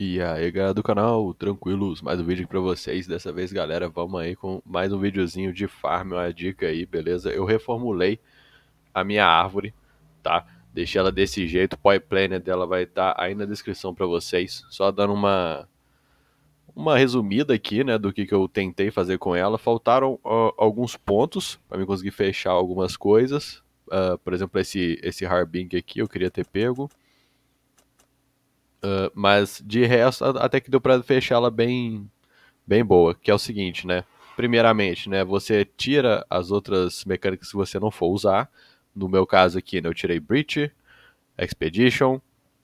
E aí galera do canal, tranquilos, mais um vídeo aqui pra vocês, dessa vez galera, vamos aí com mais um videozinho de farm, uma dica aí, beleza? Eu reformulei a minha árvore, tá? Deixei ela desse jeito, o Poi Planner dela vai estar tá aí na descrição pra vocês, só dando uma, uma resumida aqui, né, do que, que eu tentei fazer com ela. Faltaram uh, alguns pontos para mim conseguir fechar algumas coisas, uh, por exemplo esse, esse Harbing aqui eu queria ter pego... Uh, mas de resto, até que deu para fechar ela bem, bem boa, que é o seguinte, né? Primeiramente, né, você tira as outras mecânicas que você não for usar. No meu caso aqui, né, eu tirei Breach, Expedition,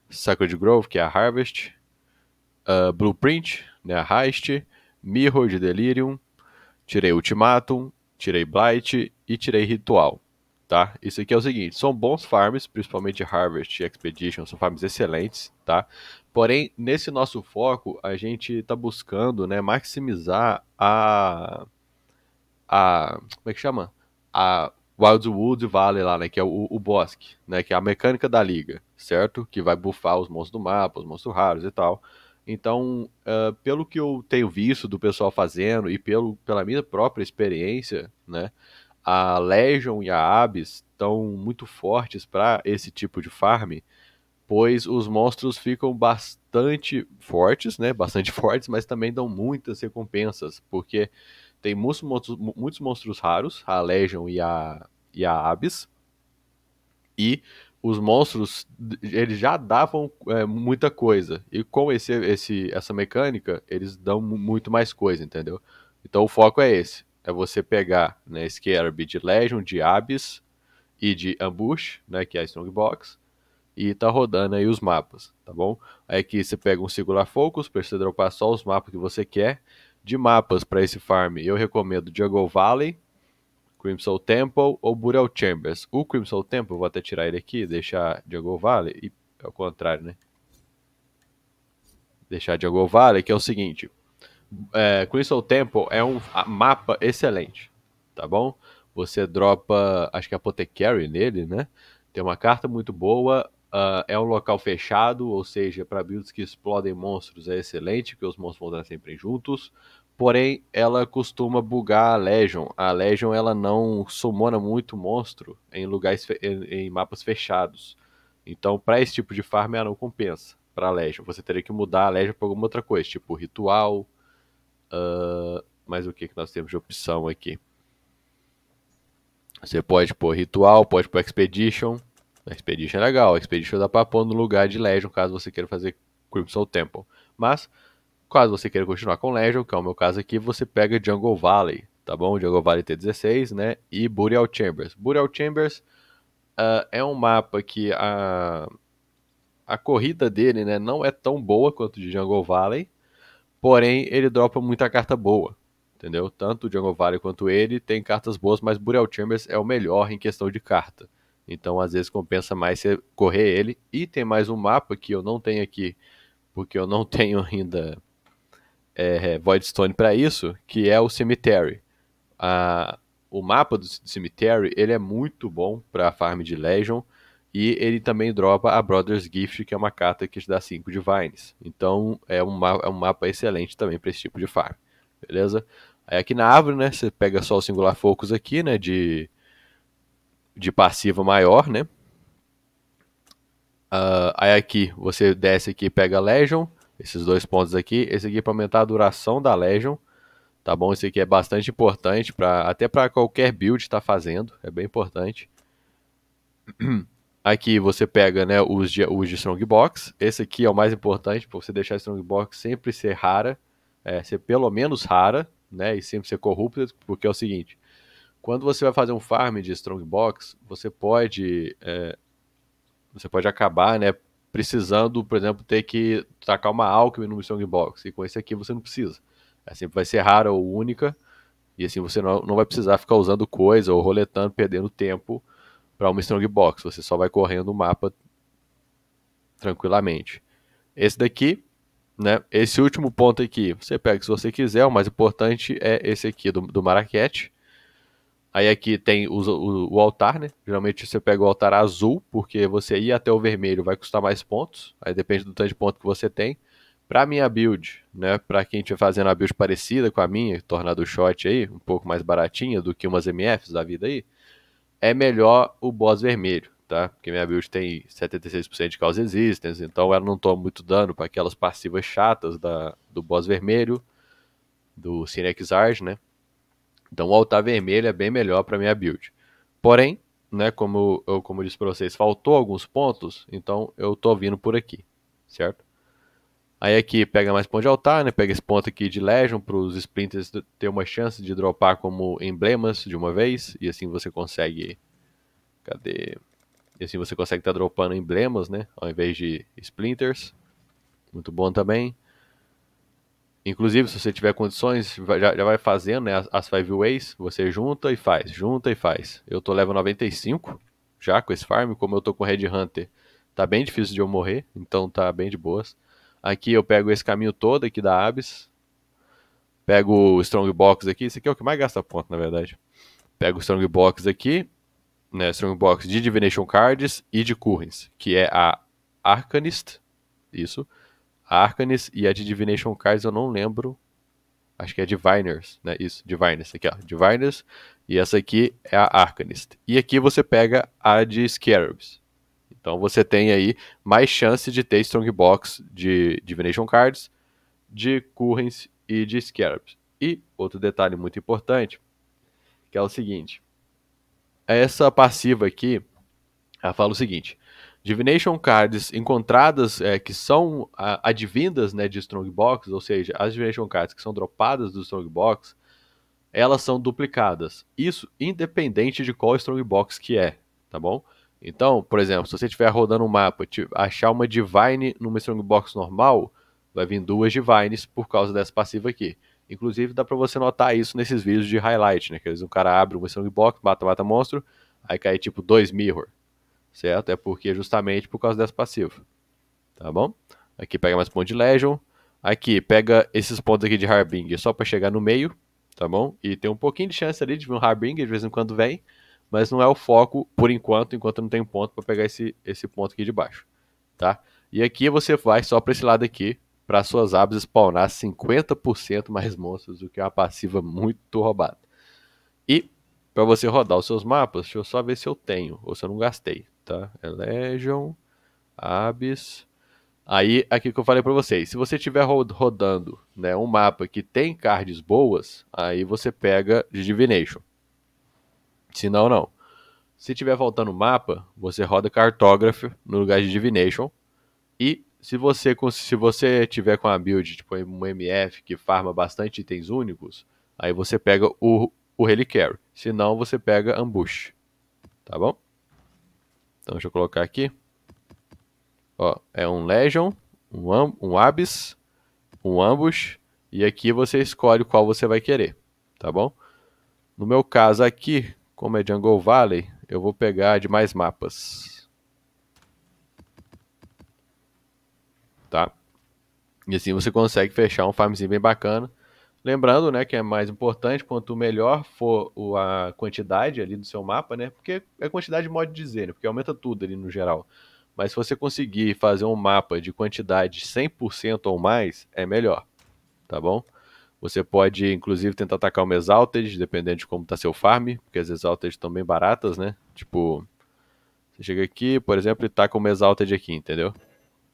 Sacred Grove, que é a Harvest, uh, Blueprint, né, a Heist, Mirror de Delirium, tirei Ultimatum, tirei Blight e tirei Ritual tá? Isso aqui é o seguinte, são bons farms, principalmente Harvest e Expedition, são farms excelentes, tá? Porém, nesse nosso foco, a gente está buscando, né, maximizar a a como é que chama? A Wildwood Valley lá, né, que é o, o bosque, né, que é a mecânica da liga, certo? Que vai buffar os monstros do mapa, os monstros raros e tal. Então, uh, pelo que eu tenho visto do pessoal fazendo e pelo, pela minha própria experiência, né, a Legion e a Abyss estão muito fortes para esse tipo de farm, pois os monstros ficam bastante fortes, né? Bastante fortes, mas também dão muitas recompensas, porque tem muitos monstros, muitos monstros raros, a Legion e a, e a Abyss, e os monstros eles já davam é, muita coisa e com esse, esse essa mecânica eles dão muito mais coisa entendeu então o foco é esse é você pegar né, Scarab de Legion, de Abyss e de Ambush, né, que é a Strongbox, e tá rodando aí os mapas, tá bom? Aí aqui você pega um Singular Focus para você dropar só os mapas que você quer. De mapas para esse farm, eu recomendo Jungle Valley, Crimson Temple ou Burial Chambers. O Crimson Temple, vou até tirar ele aqui, deixar Jungle Valley, e ao é contrário, né? Deixar Jungle Valley, que é o seguinte, é, Crystal Temple é um mapa excelente, tá bom? Você dropa, acho que é Apothecary nele, né? Tem uma carta muito boa, uh, é um local fechado, ou seja, para builds que explodem monstros é excelente, porque os monstros vão estar sempre juntos. Porém, ela costuma bugar a Legion. A Legion ela não sumona muito monstro em lugares em, em mapas fechados. Então, para esse tipo de farm, ela não compensa para a Legion. Você teria que mudar a Legion para alguma outra coisa, tipo ritual, Uh, mas o que, que nós temos de opção aqui? Você pode pôr Ritual, pode pôr Expedition. Expedition é legal, Expedition dá pra pôr no lugar de Legion, caso você queira fazer Crimson Temple. Mas, caso você queira continuar com Legion, que é o meu caso aqui, você pega Jungle Valley, tá bom? Jungle Valley T16, né? E Burial Chambers. Burial Chambers uh, é um mapa que a, a corrida dele né, não é tão boa quanto de Jungle Valley, Porém, ele dropa muita carta boa, entendeu? Tanto o Django Valley quanto ele tem cartas boas, mas Burial Chambers é o melhor em questão de carta. Então, às vezes, compensa mais você correr ele. E tem mais um mapa que eu não tenho aqui, porque eu não tenho ainda é, é Voidstone para isso, que é o Cemetery. o mapa do Cemetery ele é muito bom para farm de Legion e ele também dropa a Brother's Gift, que é uma carta que te dá 5 divines. Então é um, mapa, é um mapa excelente também para esse tipo de farm. Beleza? Aí aqui na árvore, né? Você pega só o Singular Focus aqui, né? De, de passiva maior, né? Uh, aí aqui você desce aqui e pega Legion. Esses dois pontos aqui. Esse aqui é para aumentar a duração da Legion. Tá bom? Esse aqui é bastante importante, pra, até para qualquer build estar tá fazendo. É bem importante. Aqui você pega né, os, de, os de box Esse aqui é o mais importante para você deixar strong box sempre ser rara, é, ser pelo menos rara, né? E sempre ser corrupta, porque é o seguinte: quando você vai fazer um farm de box você pode. É, você pode acabar, né? Precisando, por exemplo, ter que tacar uma Alchemy no box E com esse aqui você não precisa. É, sempre vai ser rara ou única. E assim você não, não vai precisar ficar usando coisa ou roletando, perdendo tempo para uma strongbox. Você só vai correndo o mapa tranquilamente. Esse daqui, né? Esse último ponto aqui, você pega se você quiser. O mais importante é esse aqui do, do Maraquete. Aí aqui tem o, o, o, altar, né? Geralmente você pega o altar azul, porque você ir até o vermelho vai custar mais pontos. Aí depende do tanto de ponto que você tem. Pra minha build, né? Pra quem estiver fazendo a build parecida com a minha, Tornado Shot aí, um pouco mais baratinha do que umas MFs da vida aí, é melhor o boss vermelho, tá? Porque minha build tem 76% de causa existence, então ela não toma muito dano para aquelas passivas chatas da, do boss vermelho, do Arge, né? Então o altar vermelho é bem melhor para minha build. Porém, né, como eu como eu disse para vocês, faltou alguns pontos, então eu tô vindo por aqui, certo? Aí aqui pega mais ponto de altar, né? Pega esse ponto aqui de Legion para os Splinters ter uma chance de dropar como emblemas de uma vez. E assim você consegue. Cadê? E assim você consegue estar tá dropando emblemas, né? Ao invés de Splinters. Muito bom também. Inclusive, se você tiver condições, já, já vai fazendo né, as five ways. Você junta e faz, junta e faz. Eu tô level 95 já com esse farm. Como eu tô com Red Hunter, tá bem difícil de eu morrer. Então tá bem de boas. Aqui eu pego esse caminho todo aqui da Abis. Pego o Strong Box aqui. Esse aqui é o que mais gasta ponto, na verdade. Pego o Strong Box aqui. Né, Strong Box de Divination Cards e de Currens. Que é a Arcanist. Isso. A Arcanist e a de Divination Cards eu não lembro. Acho que é Diviners, né? Isso, Diviners. Aqui, ó. Diviners. E essa aqui é a Arcanist. E aqui você pega a de Scarabs. Então você tem aí mais chance de ter Strongbox de Divination Cards, de Currents e de Scarabs. E outro detalhe muito importante, que é o seguinte. Essa passiva aqui, ela fala o seguinte. Divination Cards encontradas é, que são advindas né, de Strongbox, ou seja, as Divination Cards que são dropadas do Strongbox, elas são duplicadas. Isso independente de qual Strongbox que é, tá bom? Então, por exemplo, se você estiver rodando um mapa, achar uma Divine numa Strongbox normal, vai vir duas Divines por causa dessa passiva aqui. Inclusive, dá pra você notar isso nesses vídeos de highlight, né? Que um cara abre uma Strongbox, mata, mata monstro, aí cai tipo dois Mirror, certo? É porque justamente por causa dessa passiva, tá bom? Aqui pega mais pontos de Legion. Aqui pega esses pontos aqui de Harbinger só para chegar no meio, tá bom? E tem um pouquinho de chance ali de vir um Harbinger de vez em quando vem mas não é o foco por enquanto, enquanto não tem ponto para pegar esse, esse ponto aqui de baixo, tá? E aqui você vai só para esse lado aqui, para suas abas spawnar 50% mais monstros, o que é uma passiva muito roubada. E para você rodar os seus mapas, deixa eu só ver se eu tenho ou se eu não gastei, tá? É Legion, Abyss. Aí, aqui que eu falei para vocês, se você estiver rodando né, um mapa que tem cards boas, aí você pega de Divination. Senão, não. Se tiver faltando mapa, você roda cartógrafo no lugar de Divination. E se você, se você tiver com a build, tipo um MF que farma bastante itens únicos, aí você pega o, o Reliquary. Se não, você pega Ambush. Tá bom? Então deixa eu colocar aqui. Ó, é um Legion, um, um Abyss, um Ambush. E aqui você escolhe qual você vai querer. Tá bom? No meu caso aqui, como é Jungle Valley, eu vou pegar de mais mapas. Tá? E assim você consegue fechar um farmzinho bem bacana. Lembrando, né, que é mais importante, quanto melhor for a quantidade ali do seu mapa, né, porque é quantidade modo de dizer, né, porque aumenta tudo ali no geral. Mas se você conseguir fazer um mapa de quantidade 100% ou mais, é melhor, tá bom? Você pode, inclusive, tentar atacar uma Exalted, dependendo de como tá seu farm, porque as Exalted estão bem baratas, né? Tipo, você chega aqui, por exemplo, e taca uma Exalted aqui, entendeu?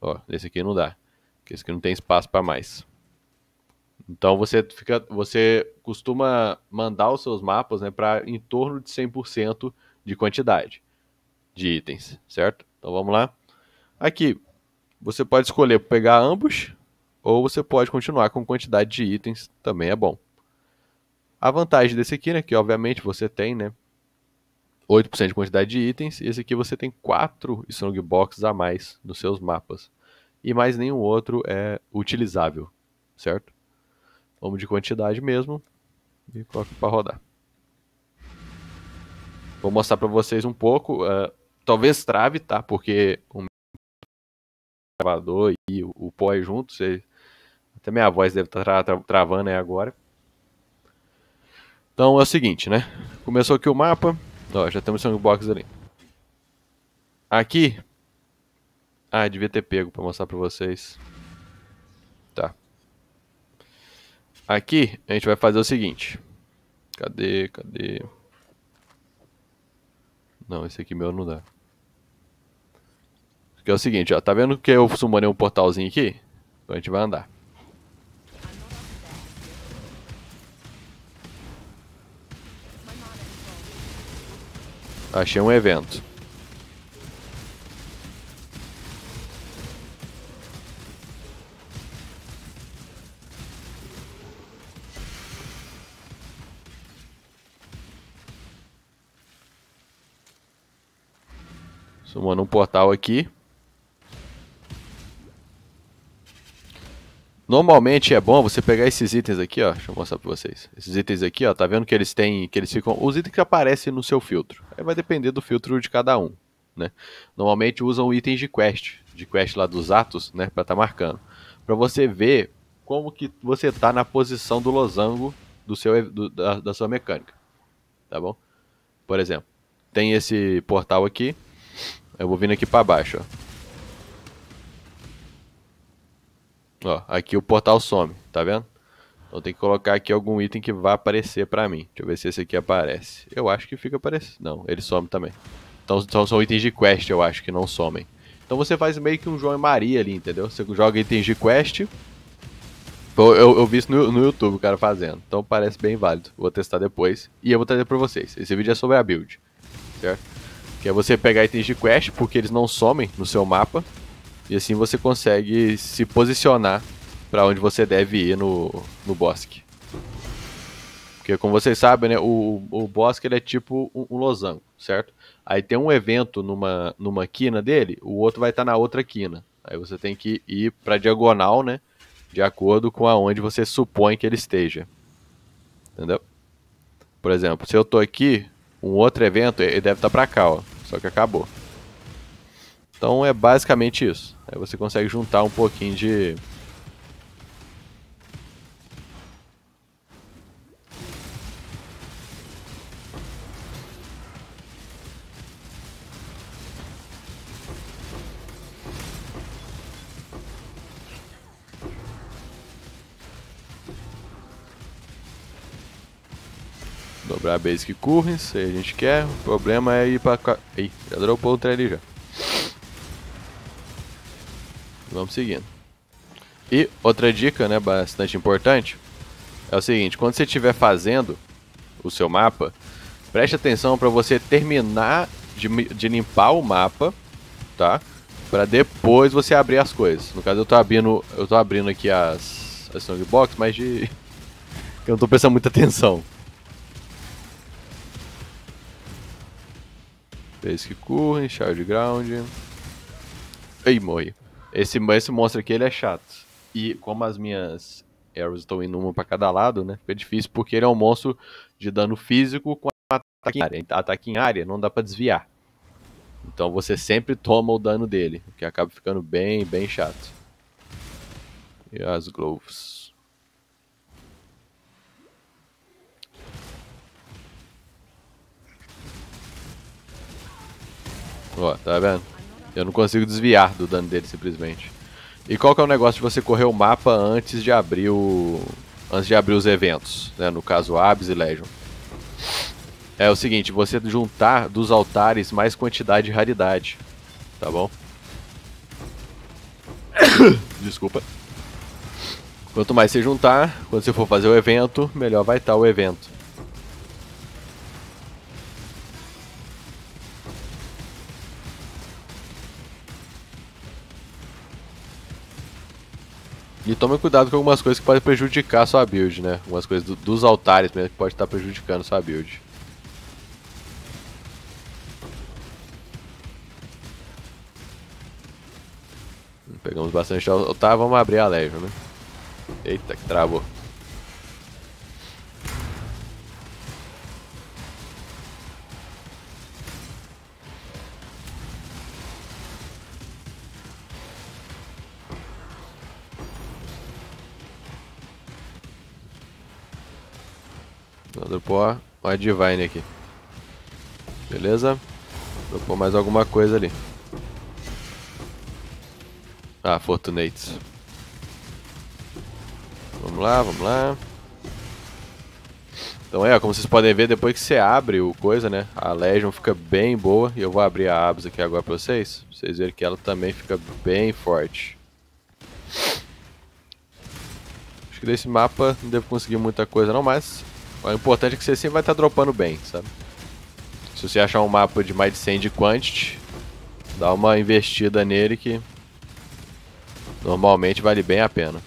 Ó, esse aqui não dá, porque esse aqui não tem espaço para mais. Então você fica, você costuma mandar os seus mapas, né, para em torno de 100% de quantidade de itens, certo? Então vamos lá. Aqui você pode escolher pegar ambos, ou você pode continuar com quantidade de itens, também é bom. A vantagem desse aqui, né, que obviamente você tem, né, 8% de quantidade de itens, e esse aqui você tem 4 strong boxes a mais nos seus mapas. E mais nenhum outro é utilizável, certo? Vamos de quantidade mesmo e coloca para rodar. Vou mostrar para vocês um pouco, uh, talvez trave, tá? Porque o gravador e o, o pó junto, você até minha voz deve estar tá tra tra travando aí agora. Então é o seguinte, né? Começou aqui o mapa. Ó, já temos sandbox ali. Aqui. Ah, devia ter pego para mostrar para vocês. Tá. Aqui a gente vai fazer o seguinte. Cadê? Cadê? Não, esse aqui meu não dá. Que é o seguinte, ó, tá vendo que eu sumonei um portalzinho aqui? Então a gente vai andar. Achei um evento. Sumando um portal aqui. Normalmente é bom você pegar esses itens aqui, ó. Deixa eu mostrar pra vocês. Esses itens aqui, ó. Tá vendo que eles têm. Que eles ficam. Os itens que aparecem no seu filtro. Aí vai depender do filtro de cada um. Né? Normalmente usam itens de quest. De quest lá dos atos, né? Pra tá marcando. Pra você ver como que você tá na posição do losango do seu, do, da, da sua mecânica. Tá bom? Por exemplo, tem esse portal aqui. Eu vou vindo aqui pra baixo, ó. Ó, aqui o portal some, tá vendo? Então tem que colocar aqui algum item que vá aparecer pra mim. Deixa eu ver se esse aqui aparece. Eu acho que fica aparecendo. Não, ele some também. Então são, são itens de quest, eu acho, que não somem. Então você faz meio que um João e Maria ali, entendeu? Você joga itens de quest. Eu, eu, eu vi isso no, no, YouTube o cara fazendo. Então parece bem válido. Vou testar depois. E eu vou trazer pra vocês. Esse vídeo é sobre a build. Certo? Que é você pegar itens de quest, porque eles não somem no seu mapa. E assim você consegue se posicionar para onde você deve ir no, no bosque. Porque como vocês sabem, né, o, o bosque ele é tipo um, um losango, certo? Aí tem um evento numa, numa quina dele, o outro vai estar tá na outra quina. Aí você tem que ir para diagonal, né? De acordo com aonde você supõe que ele esteja. Entendeu? Por exemplo, se eu tô aqui, um outro evento, ele deve estar tá para cá, ó. Só que acabou. Então é basicamente isso. Aí você consegue juntar um pouquinho de... Dobrar basic current, se a gente quer. O problema é ir pra... Ih, já dropou outra ali já. Vamos seguindo. E outra dica, né, bastante importante, é o seguinte, quando você estiver fazendo o seu mapa, preste atenção para você terminar de, de limpar o mapa, tá? Para depois você abrir as coisas. No caso eu tô abrindo, eu tô abrindo aqui as as songbox, mas de que eu não tô prestando muita atenção. Base que currem, child ground. Ei, morri. Esse, esse monstro aqui, ele é chato. E como as minhas arrows estão indo uma pra cada lado, né? Fica difícil porque ele é um monstro de dano físico com ataque em área. Então, ataque em área não dá pra desviar. Então você sempre toma o dano dele, o que acaba ficando bem, bem chato. E as gloves. Ó, tá vendo? Eu não consigo desviar do dano dele simplesmente. E qual que é o negócio de você correr o mapa antes de abrir o antes de abrir os eventos, né? No caso Abs e Legion. É o seguinte, você juntar dos altares mais quantidade de raridade, tá bom? Desculpa. Quanto mais você juntar, quando você for fazer o evento, melhor vai estar o evento. E tome cuidado com algumas coisas que podem prejudicar sua build, né? Algumas coisas do, dos altares mesmo que pode estar prejudicando sua build. Hum, pegamos bastante altar, tá, vamos abrir a leve, né? Eita, que travou. Vou dropar uma Divine aqui. Beleza? Dropou mais alguma coisa ali. Ah, Fortunates. Vamos lá, vamos lá. Então é, como vocês podem ver, depois que você abre o coisa, né? A Legion fica bem boa. E eu vou abrir a Abs aqui agora pra vocês. Pra vocês verem que ela também fica bem forte. Acho que desse mapa não devo conseguir muita coisa não, mas o importante é que você sempre vai estar tá dropando bem, sabe? Se você achar um mapa de mais de 100 de quantity, dá uma investida nele que normalmente vale bem a pena.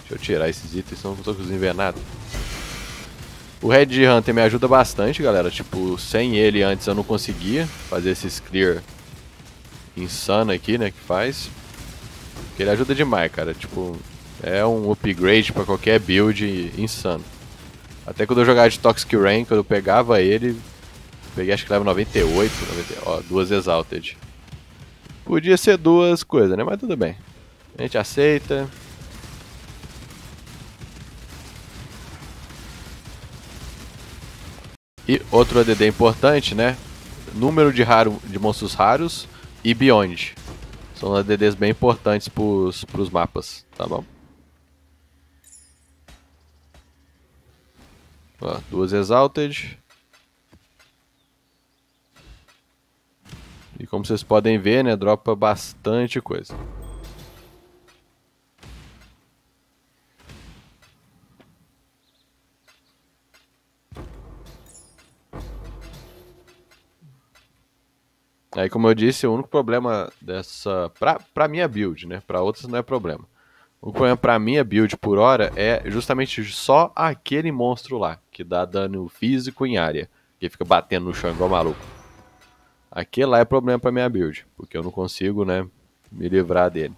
Deixa eu tirar esses itens, senão eu tô conseguindo ver nada. O Red Hunter me ajuda bastante, galera. Tipo, sem ele antes eu não conseguia fazer esses clear insano aqui, né, que faz. Porque ele ajuda demais, cara. Tipo, é um upgrade para qualquer build insano. Até quando eu jogava de Toxic Rain, quando eu pegava ele, peguei acho que level 98, 90, ó, duas Exalted. Podia ser duas coisas, né? Mas tudo bem. A gente aceita. E outro ADD importante, né? Número de, raro, de monstros raros e Beyond. São ADDs bem importantes para os mapas, tá bom? duas Exalted. E como vocês podem ver, né, dropa bastante coisa. Aí, como eu disse, o único problema dessa... Pra, pra minha build, né? Pra outras não é problema. O Coen, é pra mim, a build por hora é justamente só aquele monstro lá, que dá dano físico em área, que fica batendo no chão igual maluco. Aquele lá é problema pra minha build, porque eu não consigo, né, me livrar dele.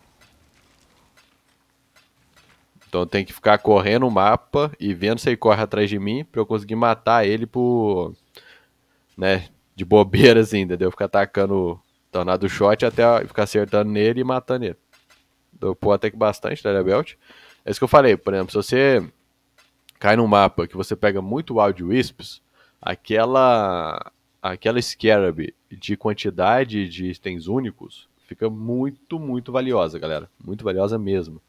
Então eu tenho que ficar correndo o mapa e vendo se ele corre atrás de mim pra eu conseguir matar ele por. né? De bobeira assim, entendeu? Ficar atacando Tornado Shot até ficar acertando nele e matando ele dopou até que bastante da Belt. É isso que eu falei, por exemplo, se você cai num mapa que você pega muito Wild Wisps, aquela aquela Scarab de quantidade de itens únicos fica muito, muito valiosa, galera. Muito valiosa mesmo.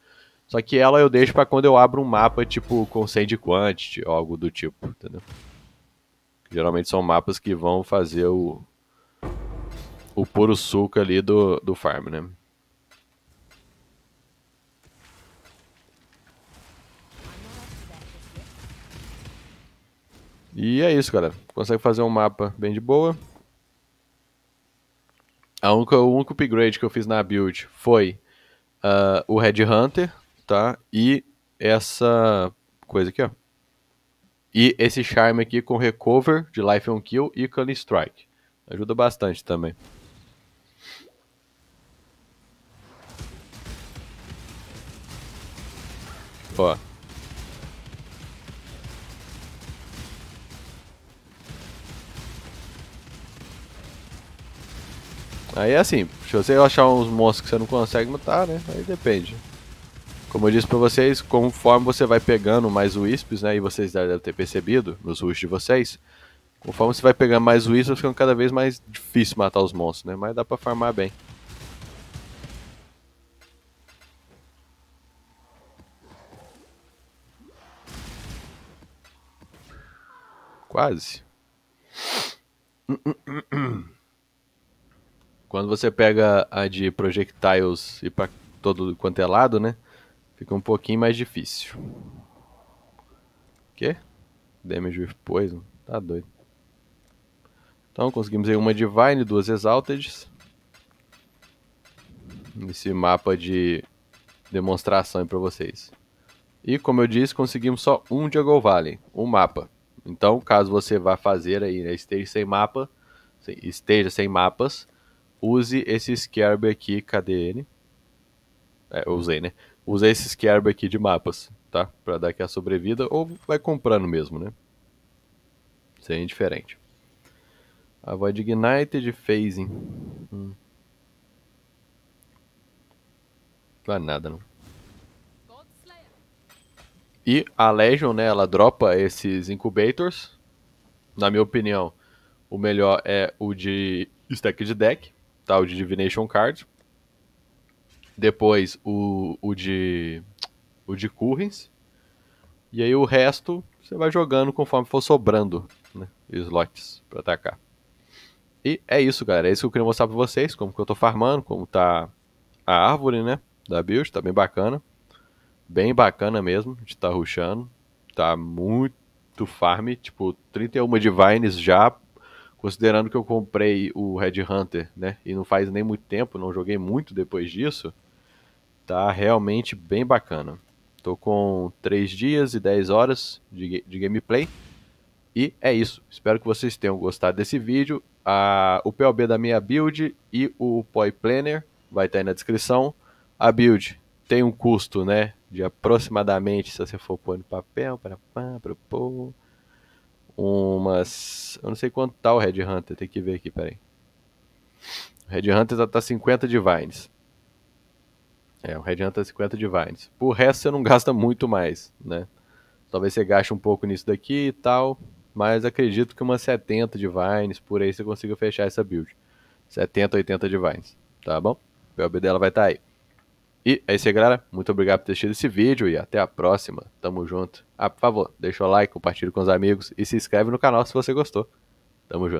Só que ela eu deixo para quando eu abro um mapa tipo com Sand Quantity ou algo do tipo, entendeu? Geralmente são mapas que vão fazer o o puro suco ali do, do farm, né? E é isso, galera. Consegue fazer um mapa bem de boa. A única, o único upgrade que eu fiz na build foi uh, o Red Hunter, tá? E essa coisa aqui, ó. E esse charme aqui com Recover de Life on Kill e Cunning Strike. Ajuda bastante também. Ó. Aí é assim, se você achar uns monstros que você não consegue matar, né? Aí depende. Como eu disse pra vocês, conforme você vai pegando mais wisps, né? E vocês devem ter percebido nos rushs de vocês. Conforme você vai pegando mais wisps, ficando cada vez mais difícil matar os monstros, né? Mas dá pra farmar bem. Quase. Quando você pega a de projectiles e para todo quanto é lado, né? Fica um pouquinho mais difícil. Quê? Damage with Poison? Tá doido. Então conseguimos aí uma Divine, duas Exalted. Esse mapa de demonstração para vocês. E como eu disse, conseguimos só um Jungle Valley, um mapa. Então, caso você vá fazer aí, né, esteja sem mapa, esteja sem mapas, use esse Scarab aqui, cadê ele? É, usei, né? use esse Scarab aqui de mapas, tá? Pra dar aqui a sobrevida, ou vai comprando mesmo, né? Seria indiferente. É Avoid Ignited Phasing. Hum. Não é nada, não. E a Legion, né, ela dropa esses incubators. Na minha opinião, o melhor é o de stack de deck tá? O de Divination Card. Depois o, o de. o de Currens. E aí o resto você vai jogando conforme for sobrando né, slots para atacar. E é isso, galera. É isso que eu queria mostrar para vocês, como que eu tô farmando, como tá a árvore, né, da build, tá bem bacana. Bem bacana mesmo, a gente tá rushando. Tá muito farm, tipo, 31 divines já considerando que eu comprei o Red Hunter, né? E não faz nem muito tempo, não joguei muito depois disso. Tá realmente bem bacana. Tô com 3 dias e 10 horas de, de gameplay. E é isso. Espero que vocês tenham gostado desse vídeo. o POB da minha build e o Poi Planner vai estar tá aí na descrição. A build tem um custo, né? De aproximadamente, se você for pôr no papel, para pá, para pôr umas. Eu não sei quanto tá o Red Hunter, tem que ver aqui, peraí. O Red Hunter tá, tá 50 divines. É, o Red Hunter é 50 divines. Por resto você não gasta muito mais, né? Talvez você gaste um pouco nisso daqui e tal, mas acredito que umas 70 divines por aí você consiga fechar essa build. 70, 80 divines, tá bom? O PLB dela vai estar tá aí. E é isso aí, galera. Muito obrigado por ter assistido esse vídeo e até a próxima. Tamo junto. Ah, por favor, deixa o like, compartilha com os amigos e se inscreve no canal se você gostou. Tamo junto.